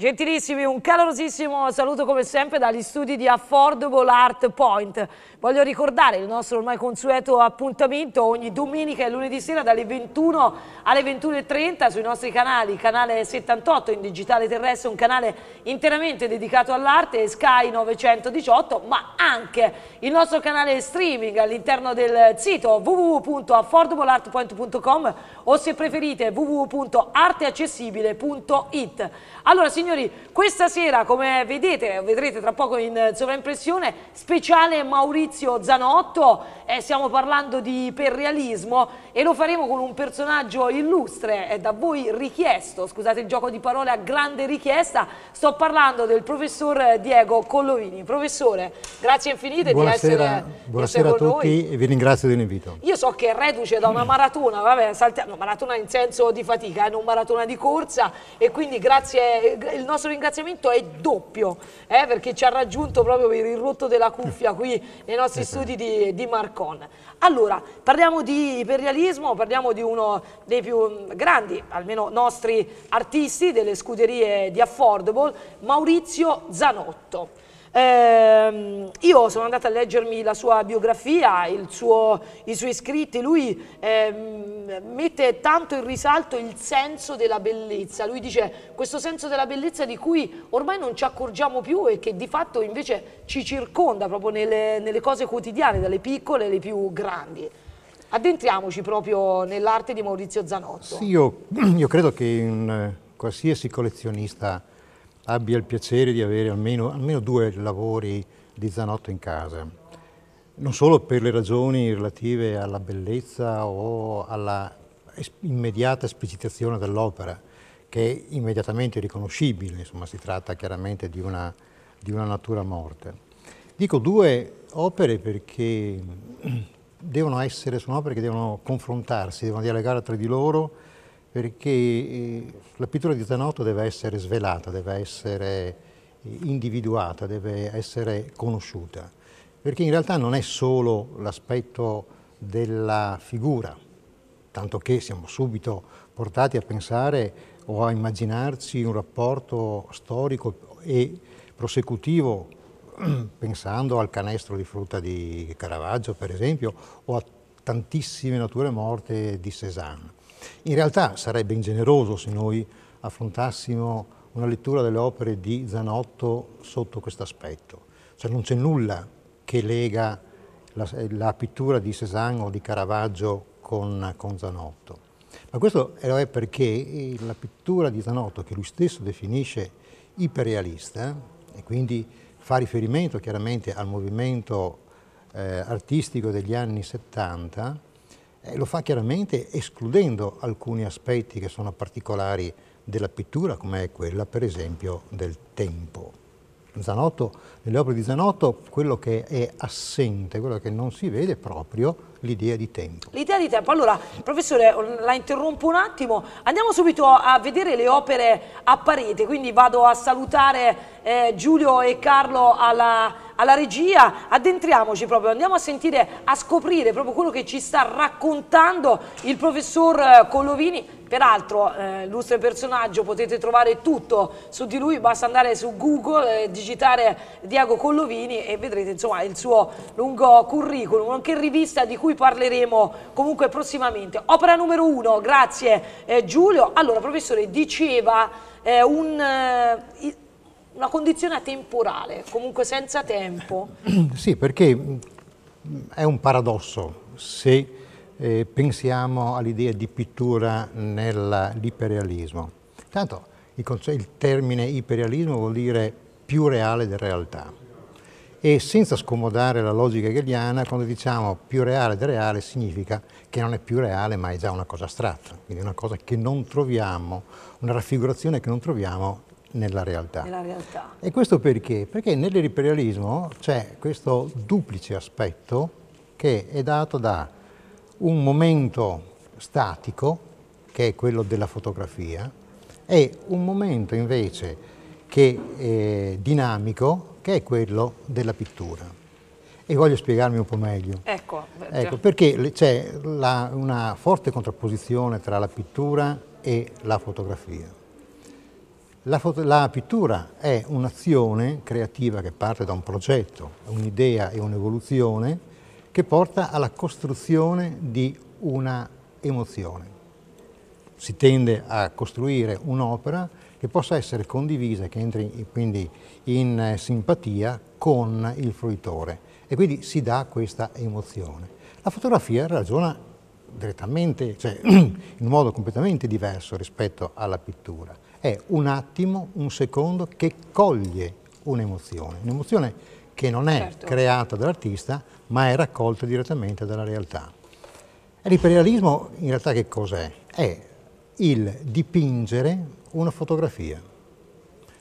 Gentilissimi, un calorosissimo saluto come sempre dagli studi di Affordable Art Point. Voglio ricordare il nostro ormai consueto appuntamento ogni domenica e lunedì sera dalle 21 alle 21.30 sui nostri canali, canale 78 in digitale terrestre, un canale interamente dedicato all'arte, Sky 918, ma anche il nostro canale streaming all'interno del sito www.affordableartpoint.com o se preferite www.arteaccessibile.it. Allora, signori signori, questa sera, come vedete, vedrete tra poco in sovraimpressione, speciale Maurizio Zanotto, eh, stiamo parlando di perrealismo e lo faremo con un personaggio illustre, eh, da voi richiesto, scusate il gioco di parole a grande richiesta, sto parlando del professor Diego Collovini. Professore, grazie infinite buonasera, di essere, buonasera a tutti noi. e vi ringrazio dell'invito. Io so che è reduce da una maratona, vabbè, saltiamo, maratona in senso di fatica, eh, non maratona di corsa, e quindi grazie il nostro ringraziamento è doppio, eh, perché ci ha raggiunto proprio per il rotto della cuffia qui nei nostri eh studi di, di Marcon. Allora, parliamo di iperrealismo, parliamo di uno dei più mm, grandi, almeno nostri artisti, delle scuderie di Affordable, Maurizio Zanotto. Eh, io sono andata a leggermi la sua biografia, suo, i suoi scritti, lui eh, mette tanto in risalto il senso della bellezza, lui dice questo senso della bellezza di cui ormai non ci accorgiamo più e che di fatto invece ci circonda proprio nelle, nelle cose quotidiane, dalle piccole alle più grandi. Addentriamoci proprio nell'arte di Maurizio Zanotto. Sì, io, io credo che un qualsiasi collezionista abbia il piacere di avere almeno, almeno due lavori di Zanotto in casa, non solo per le ragioni relative alla bellezza o alla immediata esplicitazione dell'opera, che è immediatamente riconoscibile, insomma si tratta chiaramente di una, di una natura morta. Dico due opere perché devono essere, sono opere che devono confrontarsi, devono dialogare tra di loro perché eh, la pittura di Zanotto deve essere svelata, deve essere eh, individuata, deve essere conosciuta, perché in realtà non è solo l'aspetto della figura, tanto che siamo subito portati a pensare o a immaginarci un rapporto storico e prosecutivo pensando al canestro di frutta di Caravaggio per esempio o a tantissime nature morte di Cézanne in realtà sarebbe ingeneroso se noi affrontassimo una lettura delle opere di Zanotto sotto questo aspetto. Cioè non c'è nulla che lega la, la, pittura di Cézanne o di Caravaggio con, con Zanotto. Ma questo lo è perché la pittura di Zanotto, che lui stesso definisce iperrealista, e quindi fa riferimento chiaramente al movimento eh, artistico degli anni 70, eh, lo fa chiaramente escludendo alcuni aspetti che sono particolari della pittura, come è quella per esempio del tempo. Zanotto, nelle opere di Zanotto quello che è assente, quello che non si vede proprio l'idea di tempo. L'idea di tempo. Allora, professore, la interrompo un attimo. Andiamo subito a vedere le opere a parete, quindi vado a salutare eh, Giulio e Carlo alla, alla, regia. Addentriamoci proprio, andiamo a sentire, a scoprire proprio quello che ci sta raccontando il professor eh, Colovini. Peraltro, eh, illustre personaggio, potete trovare tutto su di lui, basta andare su Google, eh, digitare Diago Collovini e vedrete insomma il suo lungo curriculum, anche rivista di cui cui parleremo comunque prossimamente. Opera numero uno, grazie eh, Giulio. Allora, professore, diceva eh, un, eh, una condizione atemporale, comunque senza tempo. Sì, perché mm, è un paradosso se eh, pensiamo all'idea di pittura nell'iperrealismo. Tanto il, il termine iperrealismo vuol dire più reale della realtà e senza scomodare la logica hegeliana, quando diciamo più reale del reale significa che non è più reale ma è già una cosa astratta, quindi una cosa che non troviamo, una raffigurazione che non troviamo nella realtà. Nella realtà. E questo perché? Perché nell'imperialismo c'è questo duplice aspetto che è dato da un momento statico, che è quello della fotografia, e un momento invece che è dinamico, che è quello della pittura. E voglio spiegarmi un po' meglio. Ecco, ecco perché c'è una forte contrapposizione tra la pittura e la fotografia. La, foto la pittura è un'azione creativa che parte da un progetto, un'idea e un'evoluzione che porta alla costruzione di una emozione. Si tende a costruire un'opera che possa essere condivisa e che entri quindi in eh, simpatia con il fruitore e quindi si dà questa emozione. La fotografia ragiona direttamente, cioè in un modo completamente diverso rispetto alla pittura. È un attimo, un secondo che coglie un'emozione, un'emozione che non è certo. creata dall'artista ma è raccolta direttamente dalla realtà. E l'imperialismo in realtà che cos'è? È il dipingere una fotografia.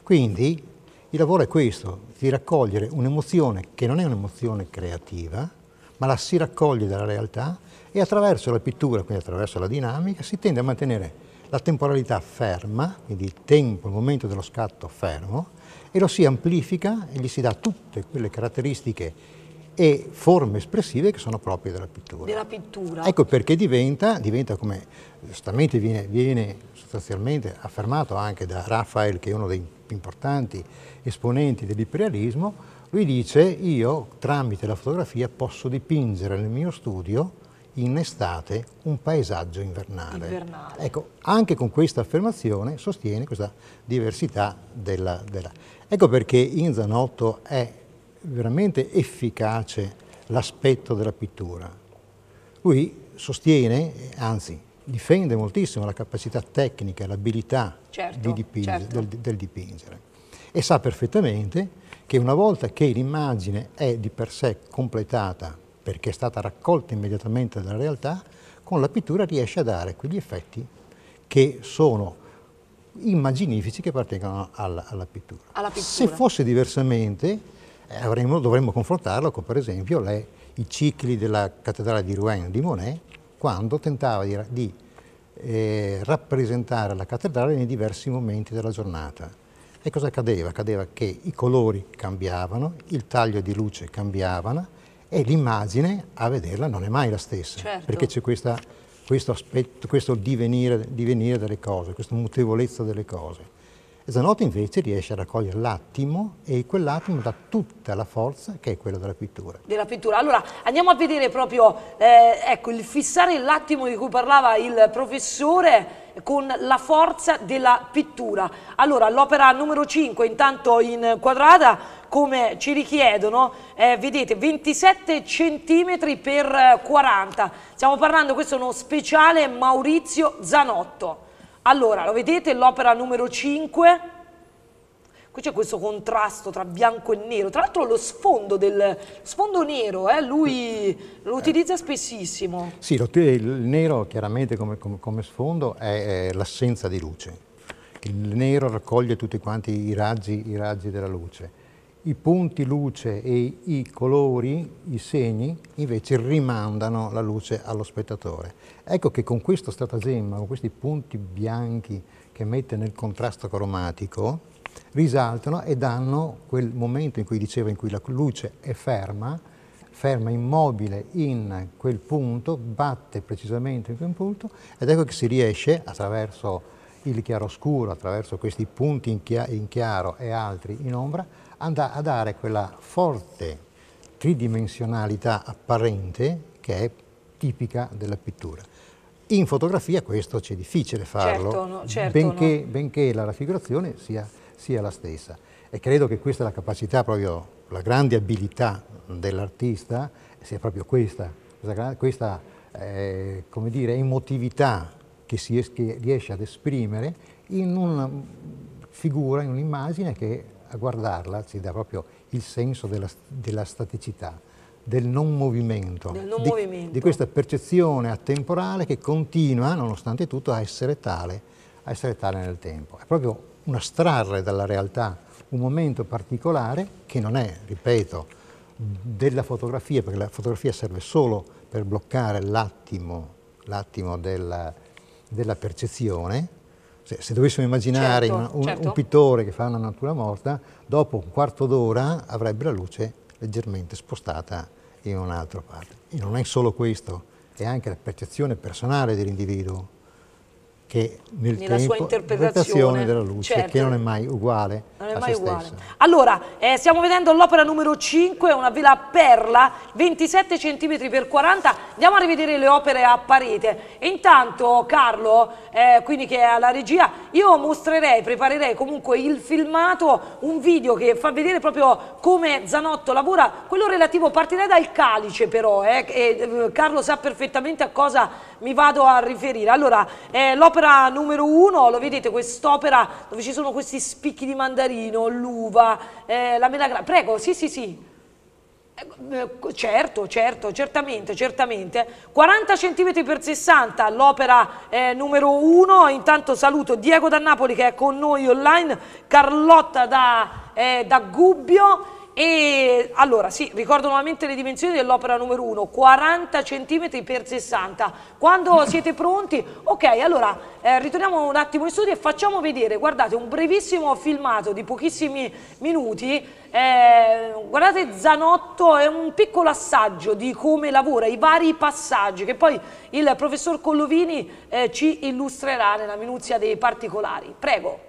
Quindi il lavoro è questo, di raccogliere un'emozione che non è un'emozione creativa, ma la si raccoglie dalla realtà e attraverso la pittura, quindi attraverso la dinamica, si tende a mantenere la temporalità ferma, quindi il tempo, il momento dello scatto fermo, e lo si amplifica e gli si dà tutte quelle caratteristiche e forme espressive che sono proprie della pittura. Della pittura. Ecco perché diventa, diventa come giustamente viene, viene, sostanzialmente affermato anche da Raphael, che è uno dei più importanti esponenti dell'imperialismo, lui dice io tramite la fotografia posso dipingere nel mio studio in estate un paesaggio invernale. invernale. Ecco, anche con questa affermazione sostiene questa diversità della... della. Ecco perché in Zanotto è veramente efficace l'aspetto della pittura. Lui sostiene, anzi difende moltissimo la capacità tecnica, l'abilità certo, di dipingere, certo. del, del dipingere e sa perfettamente che una volta che l'immagine è di per sé completata perché è stata raccolta immediatamente dalla realtà, con la pittura riesce a dare quegli effetti che sono immaginifici che appartengono alla, alla, pittura. alla pittura. Se fosse diversamente, eh, avremmo, dovremmo confrontarlo con per esempio le, i cicli della cattedrale di Rouen di Monet quando tentava di, di eh, rappresentare la cattedrale nei diversi momenti della giornata. E cosa accadeva? Accadeva che i colori cambiavano, il taglio di luce cambiavano e l'immagine a vederla non è mai la stessa, certo. perché c'è questo aspetto, questo divenire, divenire delle cose, questa mutevolezza delle cose. Zanotto invece riesce a raccogliere l'attimo e quell'attimo dà tutta la forza che è quella della pittura. Della pittura. Allora andiamo a vedere proprio eh, ecco, il fissare l'attimo di cui parlava il professore con la forza della pittura. Allora, l'opera numero 5 intanto in quadrata come ci richiedono, eh, vedete 27 cm per 40. Stiamo parlando, questo è uno speciale Maurizio Zanotto. Allora, lo vedete l'opera numero 5? Qui c'è questo contrasto tra bianco e nero. Tra l'altro lo sfondo, del, sfondo nero, eh, lui lo eh. utilizza spessissimo. Sì, il nero chiaramente come, come, come sfondo è, è l'assenza di luce. Il nero raccoglie tutti quanti i raggi, i raggi della luce i punti luce e i colori, i segni, invece rimandano la luce allo spettatore. Ecco che con questo stratagemma, con questi punti bianchi che mette nel contrasto cromatico, risaltano e danno quel momento in cui diceva in cui la luce è ferma, ferma immobile in quel punto, batte precisamente in quel punto ed ecco che si riesce attraverso il chiaroscuro, attraverso questi punti in, chiaro e altri in ombra, andrà a dare quella forte tridimensionalità apparente che è tipica della pittura. In fotografia questo c'è difficile farlo, certo, no, certo, benché, no. benché, la raffigurazione sia, sia la stessa. E credo che questa è la capacità proprio, la grande abilità dell'artista sia proprio questa, questa, questa eh, come dire, emotività che, si, che riesce ad esprimere in una figura, in un'immagine che a guardarla ci dà proprio il senso della, della staticità, del non, movimento, del non di, movimento, di, questa percezione atemporale che continua, nonostante tutto, a essere tale, a essere tale nel tempo. È proprio un astrarre dalla realtà un momento particolare che non è, ripeto, della fotografia, perché la fotografia serve solo per bloccare l'attimo, della, della percezione, se, se dovessimo immaginare certo, un, certo. un, pittore che fa una natura morta, dopo un quarto d'ora avrebbe la luce leggermente spostata in un'altra parte. E non è solo questo, è anche la percezione personale dell'individuo che nel nella tempo, sua interpretazione, della luce, certo. che non è mai uguale non è mai uguale. Stessa. Allora, eh, stiamo vedendo l'opera numero 5, una vela perla, 27 cm per 40, andiamo a rivedere le opere a parete. E intanto Carlo, eh, quindi che è alla regia, io mostrerei, preparerei comunque il filmato, un video che fa vedere proprio come Zanotto lavora, quello relativo, partirei dal calice però, eh, e, eh, Carlo sa perfettamente a cosa mi vado a riferire. Allora, eh, l'opera L'opera numero uno, lo vedete, quest'opera dove ci sono questi spicchi di mandarino, l'uva, eh, la melagra... Prego, sì, sì, sì. Eh, certo, certo, certamente, certamente. 40 cm per 60, l'opera eh, numero uno. Intanto saluto Diego da Napoli che è con noi online, Carlotta da, eh, da Gubbio e allora, sì, ricordo nuovamente le dimensioni dell'opera numero 1, 40 cm x 60. Quando siete pronti? Ok, allora eh, ritorniamo un attimo in studio e facciamo vedere, guardate, un brevissimo filmato di pochissimi minuti. Eh, guardate Zanotto, è un piccolo assaggio di come lavora, i vari passaggi che poi il professor Collovini eh, ci illustrerà nella minuzia dei particolari. Prego.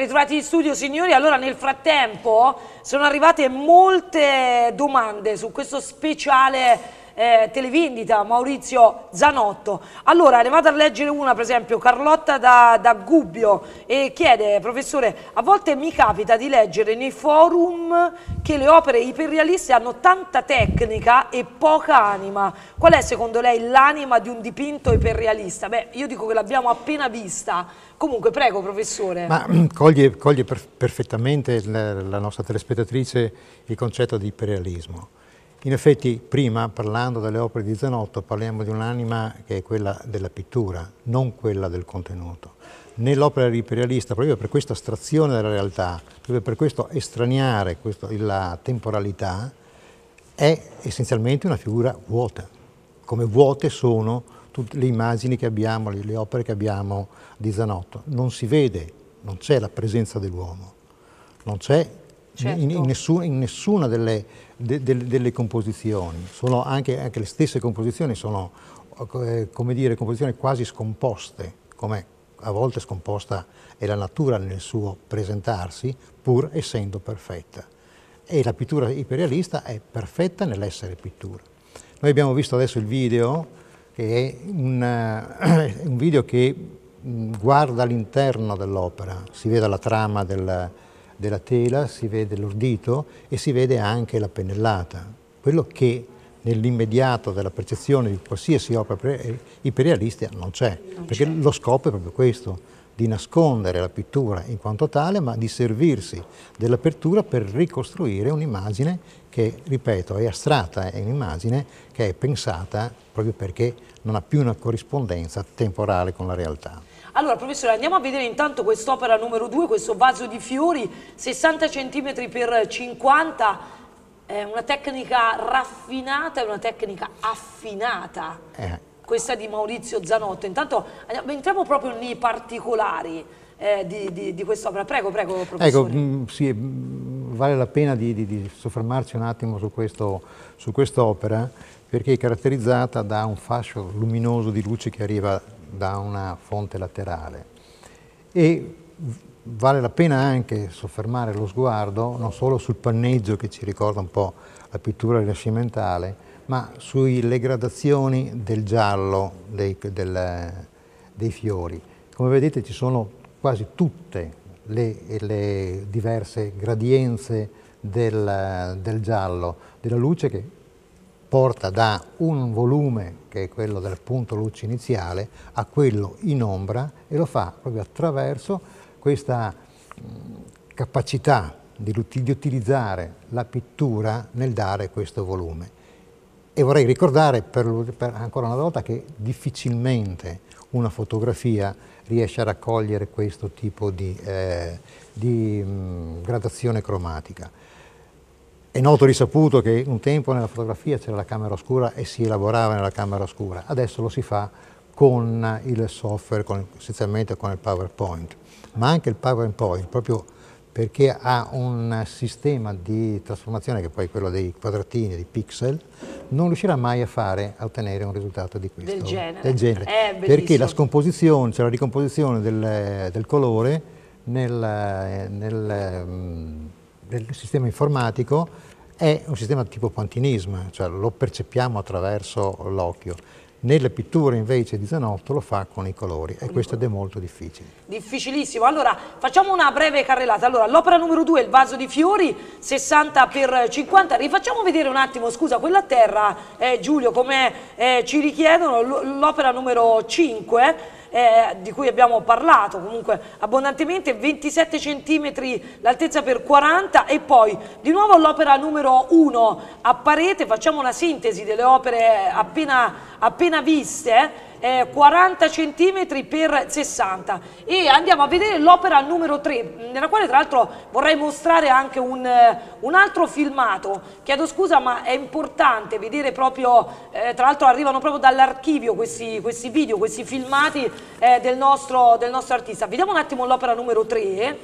ritrovati in studio signori, allora nel frattempo sono arrivate molte domande su questo speciale eh, televendita Maurizio Zanotto. Allora, ne vado a leggere una, per esempio, Carlotta da, da, Gubbio e chiede, professore, a volte mi capita di leggere nei forum che le opere iperrealiste hanno tanta tecnica e poca anima. Qual è secondo lei l'anima di un dipinto iperrealista? Beh, io dico che l'abbiamo appena vista Comunque, prego professore. Ma mm, coglie, coglie per, perfettamente la, la, nostra telespettatrice il concetto di imperialismo. In effetti, prima, parlando delle opere di Zanotto, parliamo di un'anima che è quella della pittura, non quella del contenuto. Nell'opera imperialista, proprio per questa astrazione della realtà, proprio per questo estraniare questo, la temporalità, è essenzialmente una figura vuota, come vuote sono tutte le immagini che abbiamo, le, le opere che abbiamo di Zanotto. Non si vede, non c'è la presenza dell'uomo, non c'è certo. in, in, certo. nessuna, in, nessuna delle, de, de, delle composizioni, anche, anche, le stesse composizioni sono eh, come dire, composizioni quasi scomposte, come a volte scomposta è la natura nel suo presentarsi, pur essendo perfetta. E la pittura iperrealista è perfetta nell'essere pittura. Noi abbiamo visto adesso il video che è un, eh, un video che mm, guarda l'interno dell'opera, si vede la trama della, della tela, si vede l'ordito e si vede anche la pennellata, quello che nell'immediato della percezione di qualsiasi opera eh, iperrealista non c'è, perché lo scopo è proprio questo, di nascondere la pittura in quanto tale, ma di servirsi dell'apertura per ricostruire un'immagine che, ripeto, è astratta, è un'immagine che è pensata proprio perché non ha più una corrispondenza temporale con la realtà. Allora, professore, andiamo a vedere intanto quest'opera numero 2, questo vaso di fiori, 60 cm per 50 è una tecnica raffinata, è una tecnica affinata. Eh, questa di Maurizio Zanotto. Intanto entriamo proprio nei particolari eh, di, di, di quest'opera. Prego, prego, professore. Ecco, mh, mm, sì, mm, vale la pena di, di, soffermarci un attimo su quest'opera quest perché è caratterizzata da un fascio luminoso di luce che arriva da una fonte laterale e vale la pena anche soffermare lo sguardo non solo sul panneggio che ci ricorda un po' la pittura rinascimentale, ma sulle gradazioni del giallo dei, del, dei, fiori. Come vedete ci sono quasi tutte le, le diverse gradienze del, del, giallo, della luce che porta da un volume, che è quello del punto luce iniziale, a quello in ombra e lo fa proprio attraverso questa capacità di, di utilizzare la pittura nel dare questo volume. E vorrei ricordare per, per ancora una volta che difficilmente una fotografia riesce a raccogliere questo tipo di, eh, di mh, mm, gradazione cromatica. È noto risaputo che un tempo nella fotografia c'era la camera oscura e si elaborava nella camera oscura, adesso lo si fa con il software, con, essenzialmente con il PowerPoint, ma anche il PowerPoint proprio perché ha un sistema di trasformazione che poi è quello dei quadratini, dei pixel, non riuscirà mai a fare, a ottenere un risultato di questo. Del genere. Del genere. Eh, perché la scomposizione, cioè la ricomposizione del, del colore nel, nel, nel, sistema informatico è un sistema di tipo quantinismo, cioè lo percepiamo attraverso l'occhio. Nelle pitture invece di Zanotto lo fa con i colori e questo ed è molto difficile. Difficilissimo. Allora facciamo una breve carrellata. Allora l'opera numero 2 è il vaso di fiori, 60 per 50. Rifacciamo vedere un attimo, scusa, quella terra, eh, Giulio, come eh, ci richiedono, l'opera numero 5 eh, di cui abbiamo parlato comunque abbondantemente, 27 cm l'altezza per 40 e poi di nuovo l'opera numero 1 a parete, facciamo una sintesi delle opere appena, appena viste, eh eh, 40 cm per 60 e andiamo a vedere l'opera numero 3 nella quale tra l'altro vorrei mostrare anche un, eh, un, altro filmato chiedo scusa ma è importante vedere proprio eh, tra l'altro arrivano proprio dall'archivio questi, questi, video questi filmati eh, del, nostro, del nostro artista vediamo un attimo l'opera numero 3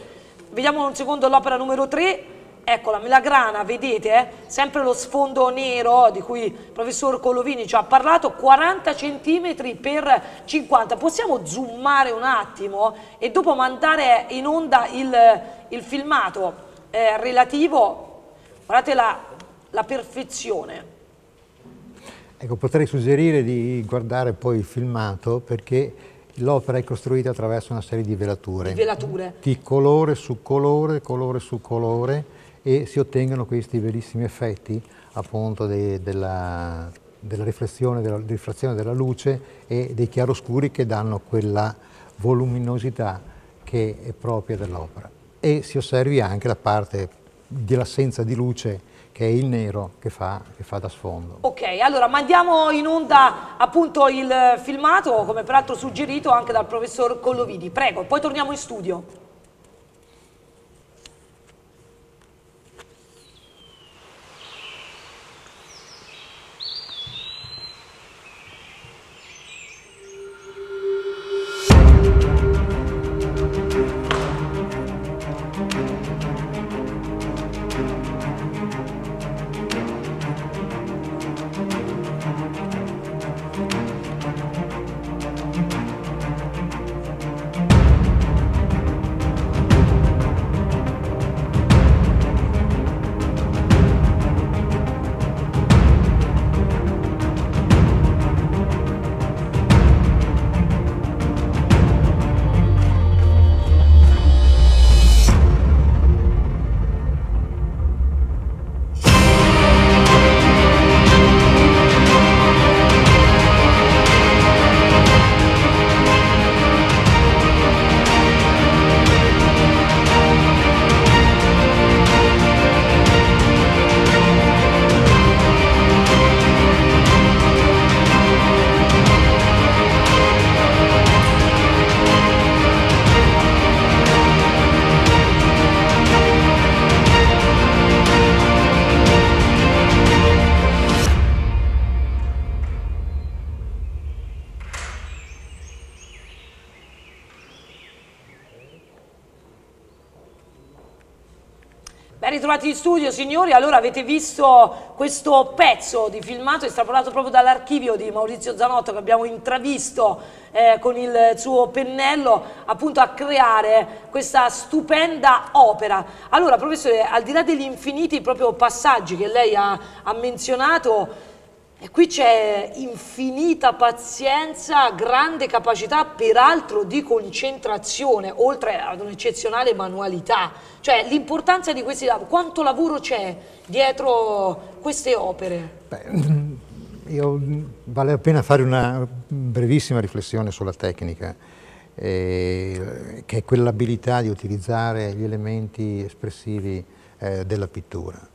vediamo un secondo l'opera numero 3 Ecco, la melagrana vedete, eh? sempre lo sfondo nero di cui il professor Colovini ci ha parlato, 40 cm per 50. Possiamo zoomare un attimo e dopo mandare in onda il, il filmato eh, relativo, guardate la, la perfezione. Ecco, potrei suggerire di guardare poi il filmato perché l'opera è costruita attraverso una serie di velature. Di velature. Di colore su colore, colore su colore e si ottengono questi bellissimi effetti appunto de, della, della, riflessione, della, riflessione, della luce e dei chiaroscuri che danno quella voluminosità che è propria dell'opera. E si osservi anche la parte dell'assenza di luce che è il nero che fa, che fa, da sfondo. Ok, allora mandiamo in onda appunto il filmato, come peraltro suggerito anche dal professor Collovidi. Prego, poi torniamo in studio. Ben ritrovati in studio signori, allora avete visto questo pezzo di filmato estrapolato proprio dall'archivio di Maurizio Zanotto che abbiamo intravisto eh, con il suo pennello appunto a creare questa stupenda opera. Allora professore, al di là degli infiniti proprio passaggi che lei ha, ha menzionato, e qui c'è infinita pazienza, grande capacità peraltro di concentrazione, oltre ad un'eccezionale manualità. Cioè l'importanza di questi lavori, quanto lavoro c'è dietro queste opere? Beh, io, vale la pena fare una brevissima riflessione sulla tecnica, eh, che è quell'abilità di utilizzare gli elementi espressivi eh, della pittura.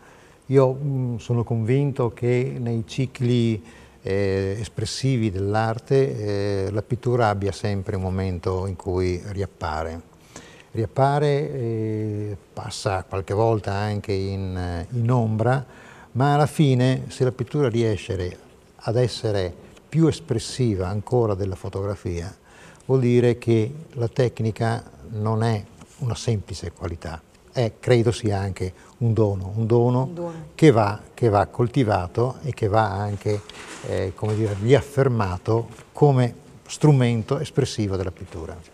Io mh, mm, sono convinto che nei cicli eh, espressivi dell'arte eh, la pittura abbia sempre un momento in cui riappare. Riappare eh, passa qualche volta anche in, eh, in, ombra, ma alla fine se la pittura riesce ad essere più espressiva ancora della fotografia, vuol dire che la tecnica non è una semplice qualità, è, credo sia anche un dono, un dono, un dono. Che, va, che, va, coltivato e che va anche eh, come dire, riaffermato come strumento espressivo della pittura.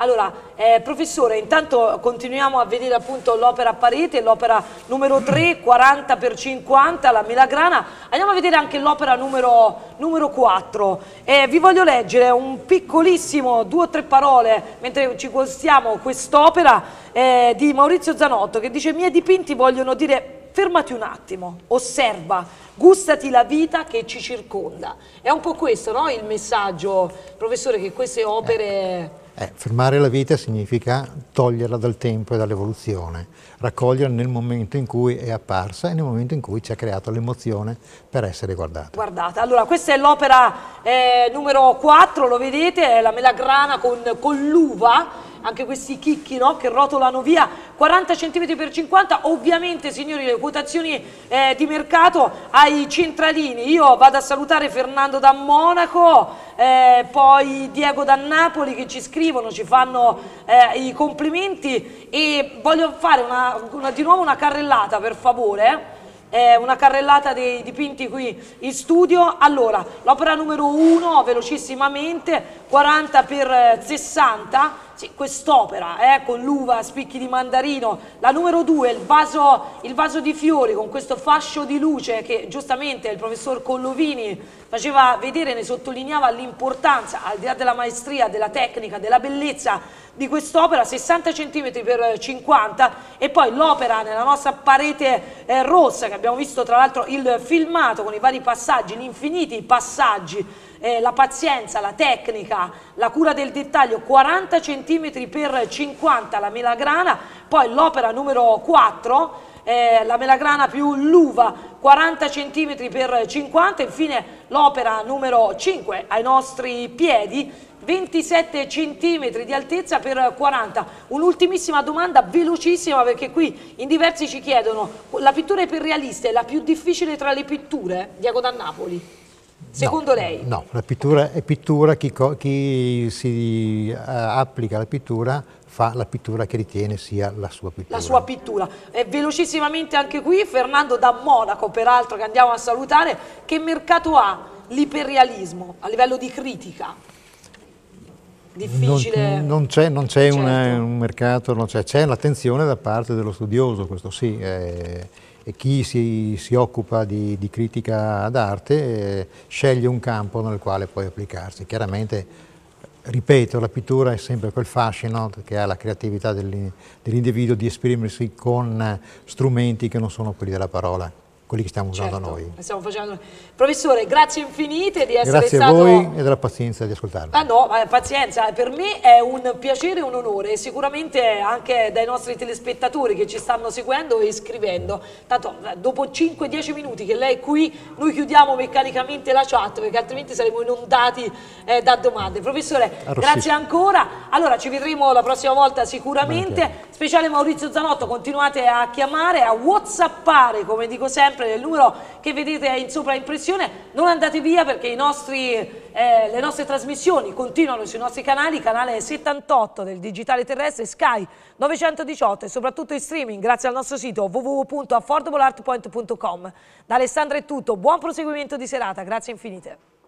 Allora, eh, professore, intanto continuiamo a vedere appunto l'opera a parete, l'opera numero 3, 40 per 50, la Milagrana. Andiamo a vedere anche l'opera numero, numero, 4. Eh, vi voglio leggere un piccolissimo, due o tre parole, mentre ci gustiamo quest'opera eh, di Maurizio Zanotto che dice «I miei dipinti vogliono dire fermati un attimo, osserva, gustati la vita che ci circonda». È un po' questo, no, il messaggio, professore, che queste opere ecco. Eh, fermare la vita significa toglierla dal tempo e dall'evoluzione, raccoglierla nel momento in cui è apparsa e nel momento in cui ci ha creato l'emozione per essere guardata. Guardata, allora questa è l'opera eh, numero 4, lo vedete, è la melagrana con, con l'uva anche questi chicchi no? che rotolano via, 40 cm per 50, ovviamente signori le quotazioni eh, di mercato ai centralini, io vado a salutare Fernando da Monaco, eh, poi Diego da Napoli che ci scrivono, ci fanno eh, i complimenti e voglio fare una, una, di nuovo una carrellata per favore. Eh, eh una carrellata dei dipinti qui in studio. Allora, l'opera numero 1, velocissimamente, 40 x 60 sì, quest'opera eh, con l'uva a spicchi di mandarino, la numero due, il vaso, il vaso, di fiori con questo fascio di luce che giustamente il professor Collovini faceva vedere, ne sottolineava l'importanza, al di là della maestria, della tecnica, della bellezza di quest'opera, 60 cm per 50 e poi l'opera nella nostra parete eh, rossa che abbiamo visto tra l'altro il filmato con i vari passaggi, gli infiniti passaggi eh, la pazienza, la tecnica, la cura del dettaglio, 40 cm per 50 la melagrana, poi l'opera numero 4, eh, la melagrana più l'uva 40 cm per 50 infine l'opera numero 5 ai nostri piedi 27 cm di altezza per 40 un'ultimissima domanda velocissima perché qui in diversi ci chiedono la pittura iperrealista è la più difficile tra le pitture Diego da Napoli Secondo no, lei? No, la pittura è pittura, chi, chi si uh, applica alla pittura fa la pittura che ritiene sia la sua pittura. La sua pittura. E eh, velocissimamente anche qui Fernando da Monaco, peraltro che andiamo a salutare, che mercato ha l'iperrealismo a livello di critica? Difficile. Non, c'è, certo. un, eh, un, mercato, c'è, l'attenzione da parte dello studioso, questo sì. È, chi si, si occupa di, di, critica d'arte eh, sceglie un campo nel quale poi applicarsi. Chiaramente, ripeto, la pittura è sempre quel fascino che ha la creatività dell'individuo di esprimersi con strumenti che non sono quelli della parola quelli che stiamo usando certo, noi. Stiamo facendo... Professore, grazie infinite di essere grazie stato... Grazie a voi e della pazienza di ascoltarmi. Ah no, pazienza, per me è un piacere e un onore, sicuramente anche dai nostri telespettatori che ci stanno seguendo e scrivendo. Tanto eh, dopo 5-10 minuti che lei è qui, noi chiudiamo meccanicamente la chat perché altrimenti saremo inondati eh, da domande. Professore, ah, grazie ancora. Allora, ci vedremo la prossima volta sicuramente. Speciale Maurizio Zanotto, continuate a chiamare, a whatsappare, come dico sempre, sempre del numero che vedete in sovraimpressione, non andate via perché nostri, eh, le nostre trasmissioni continuano sui nostri canali, canale 78 del Digitale Terrestre, Sky 918 e soprattutto in streaming grazie al nostro sito www.affordableartpoint.com. Da Alessandra è tutto, buon proseguimento di serata, grazie infinite.